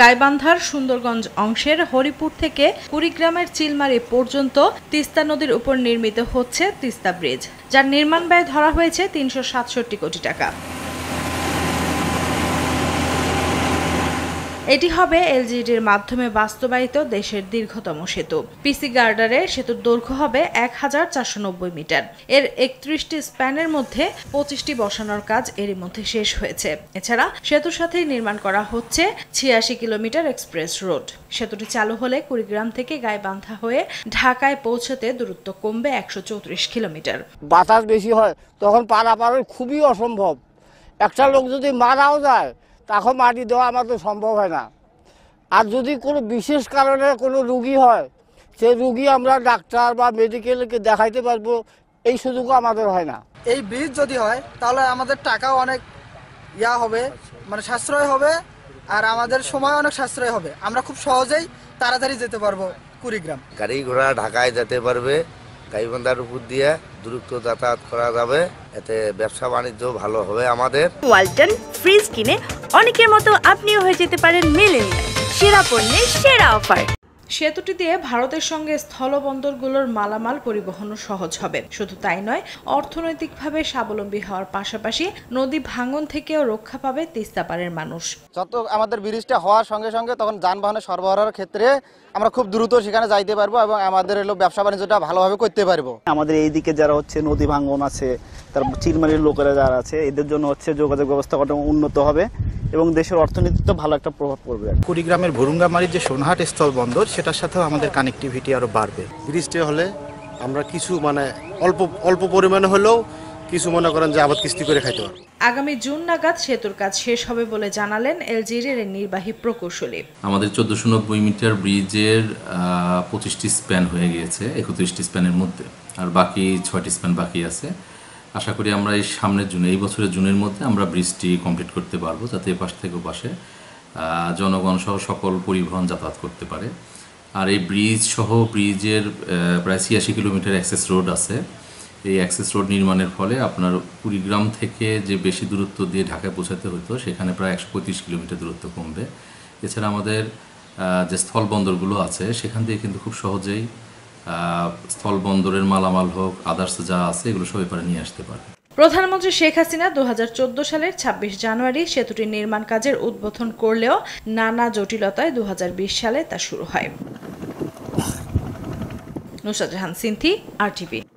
গাইবান্ধার সুন্দরগঞ্জ অংশের হরিপুর থেকে কুড়িগ্রামের চিলমারি পর্যন্ত তিস্তা নদীর উপর নির্মিত হচ্ছে তিস্তা ব্রিজ যার নির্মাণ ব্যয় ধরা হয়েছে তিনশো কোটি টাকা এটি হবে এলজিডির মাধ্যমে বাস্তবায়িত দেশের দীর্ঘতম সেতু পিসি গার্ডারে সেতুর দৈর্ঘ্য হবে এক হাজার চারশো নব্বই মিটার এর একত্রিশটি স্প্যানের মধ্যে পঁচিশটি বসানোর কাজ এরই মধ্যে শেষ হয়েছে এছাড়া সেতুর সাথে নির্মাণ করা হচ্ছে ছিয়াশি কিলোমিটার এক্সপ্রেস রোড সেতুটি চালু হলে কুড়িগ্রাম থেকে গায়ে বান্ধা হয়ে ঢাকায় পৌঁছতে দূরত্ব কমবে একশো চৌত্রিশ কিলোমিটার বাতাস বেশি হয় তখন পারাপার খুবই অসম্ভব একটা লোক যদি মারাও যায় তখন মাটি দেওয়া আমাদের সম্ভব হয় না আর যদি কোনো বিশেষ কারণে কোনো রুগী হয় সে রুগী আমরা ডাক্তার বা মেডিকেলকে দেখাইতে পারবো এই সুযোগও আমাদের হয় না এই বীজ যদি হয় তাহলে আমাদের টাকাও অনেক ইয়া হবে মানে সাশ্রয় হবে আর আমাদের সময় অনেক সাশ্রয় হবে আমরা খুব সহজেই তাড়াতাড়ি যেতে পারবো কুড়িগ্রাম গাড়ি ঘোড়া ঢাকায় যেতে পারবে গাইবান্ধার উপর দিয়ে দ্রুত যাতায়াত করা যাবে এতে ব্যবসা বাণিজ্য ভালো হবে আমাদের ওয়ালটন ফ্রিজ কিনে অনেকের মতো আপনিও হয়ে যেতে পারেন মিলেনিয়াল সেরা পণ্যের সেরা অফার সেতুটি দিয়ে ভারতের সঙ্গে স্থলবন্দরগুলোর মালামাল পরিবহনও সহজ হবে শুধু তাই নয় অর্থনৈতিকভাবে স্বাবলম্বী হওয়ার পাশাপাশি নদী ভাঙন থেকেও রক্ষা পাবে তিস্তা মানুষ যত আমাদের ব্রিজটা হওয়ার সঙ্গে সঙ্গে তখন যানবাহনের সরবরাহের ক্ষেত্রে আমরা খুব দ্রুত সেখানে যাইতে পারবো এবং আমাদের এলো ব্যবসা বাণিজ্যটা ভালোভাবে করতে পারবো আমাদের এই দিকে যারা হচ্ছে নদী ভাঙন আছে তার চিলমারির লোকেরা যারা আছে এদের জন্য হচ্ছে যোগাযোগ ব্যবস্থা উন্নত হবে এবং দেশের অর্থনীতিতে ভালো একটা প্রভাব পড়বে কুড়িগ্রামের ভুরুঙ্গামারির যে সোনহাট স্থল বন্দর সেটার সাথেও আমাদের কানেক্টিভিটি আরও বাড়বে বৃষ্টি হলে আমরা কিছু মানে অল্প অল্প পরিমাণে হলেও কিছু মনে করেন যে আবাদ কিস্তি করে খাইতে পারবো আগামী জুন নাগাদ সেতুর কাজ শেষ হবে বলে জানালেন এর নির্বাহী প্রকৌশলী আমাদের চোদ্দশো নব্বই মিটার ব্রিজের পঁচিশটি স্প্যান হয়ে গিয়েছে একত্রিশটি স্প্যানের মধ্যে আর বাকি ছয়টি স্প্যান বাকি আছে আশা করি আমরা এই সামনের জুনে এই বছরের জুনের মধ্যে আমরা ব্রিজটি কমপ্লিট করতে পারবো যাতে এপাশ থেকে ওপাশে জনগণ সহ সকল পরিবহন যাতায়াত করতে পারে আর এই ব্রিজ সহ ব্রিজের প্রায় ছিয়াশি কিলোমিটার অ্যাক্সেস রোড আছে এই অ্যাক্সেস রোড নির্মাণের ফলে আপনার কুড়িগ্রাম থেকে যে বেশি দূরত্ব দিয়ে ঢাকায় পৌঁছাতে হতো সেখানে প্রায় একশো পঁয়ত্রিশ কিলোমিটার দূরত্ব কমবে এছাড়া আমাদের যে স্থল বন্দরগুলো আছে সেখান থেকে কিন্তু খুব সহজেই স্থলবন্দরের মালামাল হোক আদার্স যা আছে এগুলো সব পারে নিয়ে আসতে পারে প্রধানমন্ত্রী শেখ হাসিনা দু সালের ২৬ জানুয়ারি সেতুটির নির্মাণ কাজের উদ্বোধন করলেও নানা জটিলতায় দু সালে তা শুরু হয় নুসাজাহান সিন্থি আর